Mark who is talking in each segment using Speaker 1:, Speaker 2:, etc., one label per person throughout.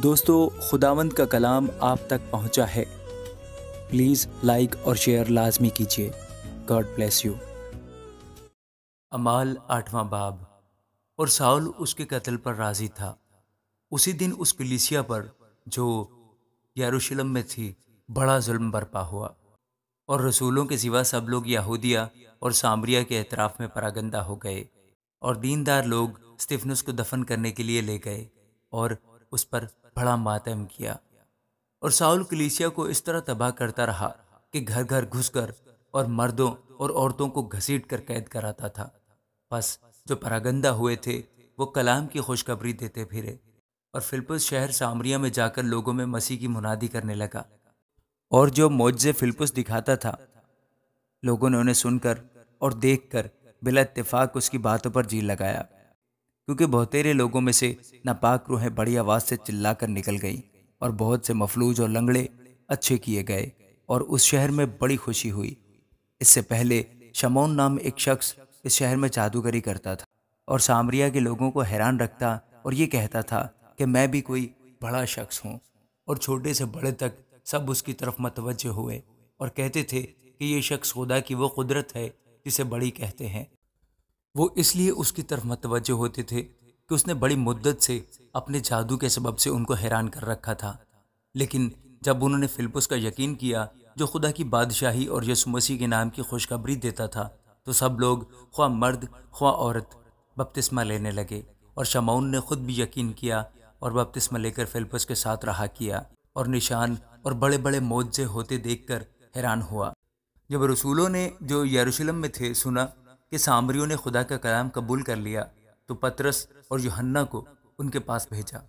Speaker 1: दोस्तों खुदावंद का कलाम आप तक पहुंचा है प्लीज़ लाइक और शेयर लाजमी कीजिए गॉड ब्लेस यू अमाल आठवां बाब और साउल उसके कत्ल पर राज़ी था उसी दिन उस कलिसिया पर जो यरूशलेम में थी बड़ा जुल्म बरपा हुआ और रसूलों के सिवा सब लोग यहूदिया और सामरिया के अतराफ़ में परागंदा हो गए और दीनदार लोग स्टिफनस को दफन करने के लिए ले गए और उस पर बड़ा मातम किया और साउल कलीसिया को इस तरह तबाह करता रहा कि घर घर घुसकर और मर्दों और औरतों को घसीट कर कैद कराता था बस जो परागंदा हुए थे वो कलाम की खुशखबरी देते फिरे और फिलपस शहर सामरिया में जाकर लोगों में मसीह की मुनादी करने लगा और जो मौजे फिलपस दिखाता था लोगों ने उन्हें सुनकर और देखकर बिला इत्तेफाक उसकी बातों पर जी लगाया क्योंकि बहुतेरे लोगों में से नापाक रूहें बड़ी आवाज़ से चिल्लाकर निकल गईं और बहुत से मफलूज और लंगड़े अच्छे किए गए और उस शहर में बड़ी खुशी हुई इससे पहले शमोन नाम एक शख्स इस शहर में जादूगरी करता था और सामरिया के लोगों को हैरान रखता और ये कहता था कि मैं भी कोई बड़ा शख्स हूँ और छोटे से बड़े तक सब उसकी तरफ मतवजह हुए और कहते थे कि ये शख्स खुदा की वो कुदरत है जिसे बड़ी कहते हैं वो इसलिए उसकी तरफ मतवजह होते थे कि उसने बड़ी मुद्दत से अपने जादू के सबब से उनको हैरान कर रखा था लेकिन जब उन्होंने फिलिपस का यकीन किया जो खुदा की बादशाही और यसु मसीह के नाम की खुशखबरी देता था तो सब लोग ख्वा मर्द ख्वा औरत बपतिस्मा लेने लगे और शमाउन ने खुद भी यकीन किया और बपतिस्मा लेकर फिल्पस के साथ रहा किया और निशान और बड़े बड़े मौजे होते देखकर हैरान हुआ जब रसूलों ने जो यरूशलेम में थे सुना कि सामरियों ने खुदा का कलाम कबूल कर लिया तो पतरस और योहन्ना को उनके पास भेजा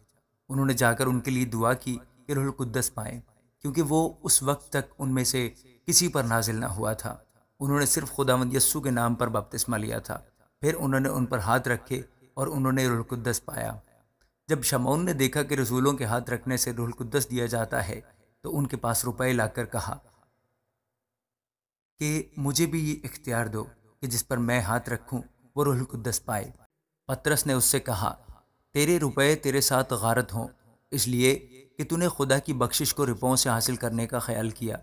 Speaker 1: उन्होंने जाकर उनके लिए दुआ की कि रुहुल कुद्दस क्योंकि वो उस वक्त तक उनमें से किसी पर नाजिल ना हुआ था उन्होंने सिर्फ खुदावंद यस्सु के नाम पर बपतिस्मा लिया था फिर उन्होंने उन पर हाथ रखे और उन्होंने रुहलकुद्दस पाया जब शमोन ने देखा कि रसूलों के हाथ रखने से रुहलकुद्दस दिया जाता है तो उनके पास रुपए लाकर कहा कि मुझे भी ये इख्तियार दो कि जिस पर मैं हाथ रखूं वो रूहुल कुद्दस पाए पत्रस ने उससे कहा तेरे रुपए तेरे साथ गारत हों इसलिए कि तूने खुदा की बख्शिश को रुपयों से हासिल करने का ख्याल किया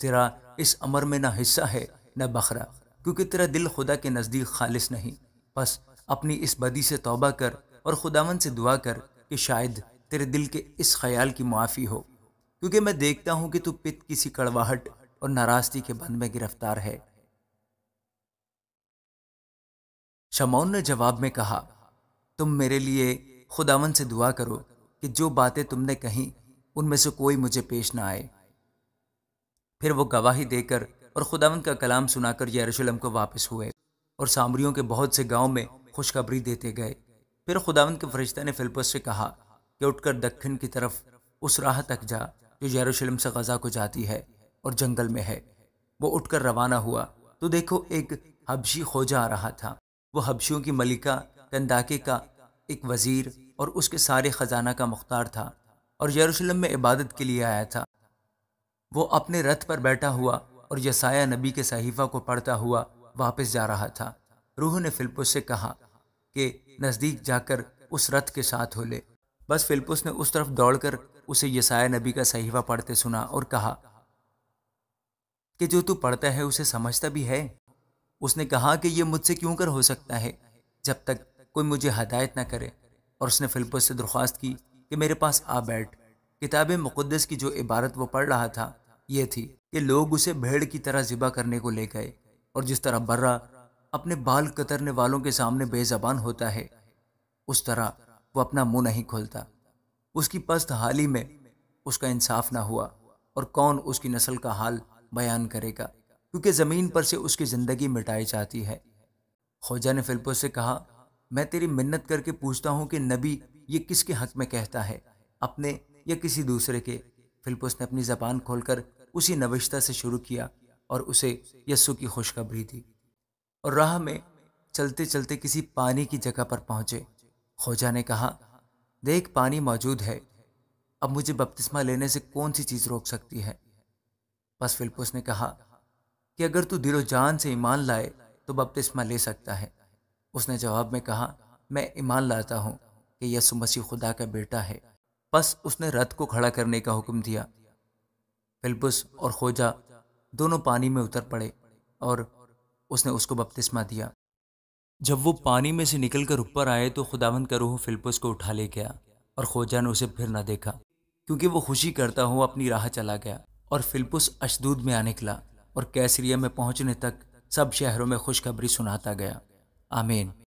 Speaker 1: तेरा इस अमर में ना हिस्सा है न बखरा क्योंकि तेरा दिल खुदा के नज़दीक खालिश नहीं बस अपनी इस बदी से तोबा कर और खुदावन से दुआ कर कि शायद तेरे दिल के इस ख्याल की मुआफ़ी हो क्योंकि मैं देखता हूँ कि तू पित किसी कड़वाहट और नाराज़गी के बंद में गिरफ्तार है शमौन ने जवाब में कहा तुम मेरे लिए खुदावन से दुआ करो कि जो बातें तुमने कही उनमें से कोई मुझे पेश ना आए फिर वो गवाही देकर और खुदावन का कलाम सुनाकर यरूशलेम को वापस हुए और सामरियों के बहुत से गांव में खुशखबरी देते गए फिर खुदावन के फरिश्ता ने फिलपस से कहा कि उठकर दक्षिण की तरफ उस राह तक जा जो यरूशलेम से गजा को जाती है और जंगल में है वो उठकर रवाना हुआ तो देखो एक हबशी खोजा आ रहा था वह हबशियों की मलिका कंदाके का एक वज़ीर और उसके सारे ख़जाना का मुख्तार था और यरूशलेम में इबादत के लिए आया था वो अपने रथ पर बैठा हुआ और यसाया नबी के सहीफ़ा को पढ़ता हुआ वापस जा रहा था रूह ने फिलपुस से कहा कि नज़दीक जाकर उस रथ के साथ हो ले बस फिलपुस ने उस तरफ दौड़कर उसे यसाया नबी का सहीफ़ा पढ़ते सुना और कहा कि जो तू पढ़ता है उसे समझता भी है उसने कहा कि यह मुझसे क्यों कर हो सकता है जब तक कोई मुझे हदायत ना करे और उसने फिलपस से दरख्वास्त की कि मेरे पास आ बैठ किताब मुक़दस की जो इबारत वो पढ़ रहा था यह थी कि लोग उसे भेड़ की तरह ज़िबा करने को ले गए और जिस तरह बर्रा अपने बाल कतरने वालों के सामने बेजबान होता है उस तरह वो अपना मुंह नहीं खोलता उसकी पस्त हाल ही में उसका इंसाफ ना हुआ और कौन उसकी नस्ल का हाल बयान करेगा क्योंकि ज़मीन पर से उसकी ज़िंदगी मिटाई जाती है खोजा ने फिलपो से कहा मैं तेरी मिन्नत करके पूछता हूँ कि नबी ये किसके हक में कहता है अपने या किसी दूसरे के फिलपोस ने अपनी ज़बान खोलकर उसी नविश्ता से शुरू किया और उसे यस्सु की खुशखबरी दी और राह में चलते चलते किसी पानी की जगह पर पहुंचे खोजा ने कहा देख पानी मौजूद है अब मुझे बपतिस्मा लेने से कौन सी चीज़ रोक सकती है बस फिलपोस ने कहा कि अगर तू दिलो जान से ईमान लाए तो बपतिस्मा ले सकता है उसने जवाब में कहा मैं ईमान लाता हूँ कि यसु मसीह खुदा का बेटा है बस उसने रथ को खड़ा करने का हुक्म दिया फिलबुस और खोजा दोनों पानी में उतर पड़े और उसने उसको बपतिस्मा दिया जब वो पानी में से निकलकर ऊपर आए तो खुदावंद का रूह फिलपुस को उठा ले गया और खोजा ने उसे फिर ना देखा क्योंकि वो खुशी करता हुआ अपनी राह चला गया और फिलपुस अशदूद में आ निकला और कैसरिया में पहुंचने तक सब शहरों में खुशखबरी सुनाता गया आमीन